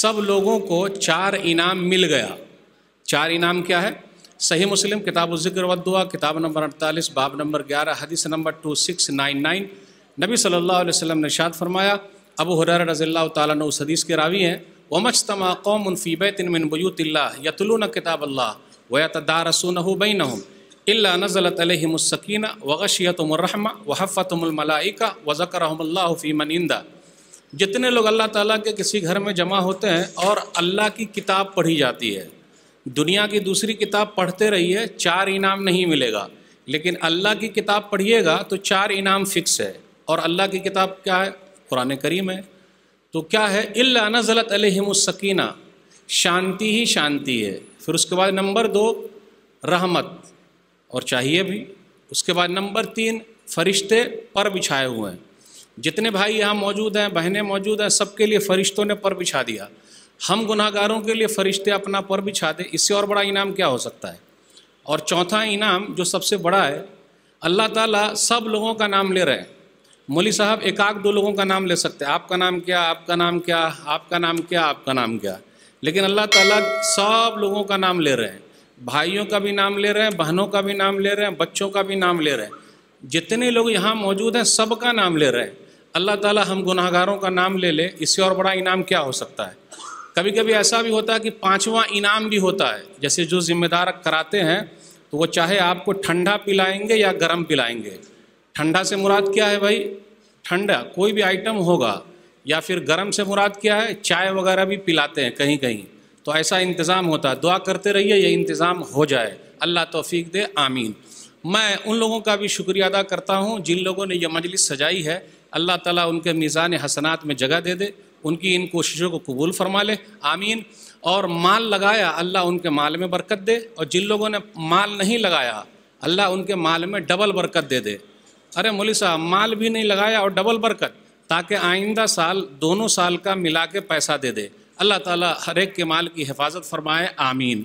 सब लोगों को चार इनाम मिल गया चार इनाम क्या है सही मुस्लिम किताब दुआ किताब नंबर अड़तालीस बाब नंबर ग्यारह हदीस नंबर टू सिक्स नाइन नाइन नबी सल्लल्लाहु अलैहि वसल्लम ने शाद फरमाया अबू हर रज़ील तन उस हदीस के रावी हैं वमच तमा कौम फ़ीबिन बयूतिल्ला किताब अल्लाह वतदारसून बैन इल्ला नज़लत अलहमसकीन वगशियतमरहम वहफ़तमलमलाइका वज़कर फ़ी मनिंदा जितने लोग अल्लाह ताला के किसी घर में जमा होते हैं और अल्लाह की किताब पढ़ी जाती है दुनिया की दूसरी किताब पढ़ते रहिए चार इनाम नहीं मिलेगा लेकिन अल्लाह की किताब पढ़िएगा तो चार इनाम फिक्स है और अल्लाह की किताब क्या है कुरान करीम है तो क्या है इल्ला नज़लत अलहमसकीना शांति ही शांति है फिर उसके बाद नंबर दो रहमत और चाहिए भी उसके बाद नंबर तीन फरिश्ते पर बिछाए हुए हैं जितने भाई यहाँ मौजूद हैं बहनें मौजूद हैं सबके लिए फरिश्तों ने पर बिछा दिया हम गुनाहगारों के लिए फरिश्ते अपना पर बिछा दे इससे और बड़ा इनाम क्या हो सकता है और चौथा इनाम जो सबसे बड़ा है अल्लाह ताला सब लोगों का नाम ले रहे हैं मोली साहब एक आध दो लोगों का नाम ले सकते हैं आपका नाम क्या आपका नाम क्या आपका नाम क्या आपका नाम क्या लेकिन अल्लाह ताला सब लोगों का नाम ले रहे हैं भाइयों का भी नाम ले रहे हैं बहनों का भी नाम ले रहे हैं बच्चों का भी नाम ले रहे हैं जितने लोग यहाँ मौजूद हैं सब का नाम ले रहे हैं अल्लाह ताला हम गुनाहगारों का नाम ले ले इससे और बड़ा इनाम क्या हो सकता है कभी कभी ऐसा भी होता है कि पाँचवा इनाम भी होता है जैसे जो जिम्मेदार कराते हैं तो वो चाहे आपको ठंडा पिलाएंगे या गर्म पिलाएंगे ठंडा से मुराद क्या है भाई ठंडा कोई भी आइटम होगा या फिर गर्म से मुराद क्या है चाय वगैरह भी पिलाते हैं कहीं कहीं तो ऐसा इंतज़ाम होता है दुआ करते रहिए ये इंतज़ाम हो जाए अल्लाह तोफ़ी दे आमीन मैं उन लोगों का भी शुक्रिया अदा करता हूँ जिन लोगों ने यह मजलिस सजाई है अल्लाह ताला उनके मीज़ान हसनात में जगह दे दे उनकी इन कोशिशों को कबूल फरमा ले आमीन और माल लगाया अल्लाह उनके माल में बरकत दे और जिन लोगों ने माल नहीं लगाया अल्लाह उनके माल में डबल बरकत दे दे अरे मोली साहब माल भी नहीं लगाया और डबल बरकत ताकि आइंदा साल दोनों साल का मिला के पैसा दे दे अल्लाह ताला हर एक के माल की हिफाजत फरमाए आमीन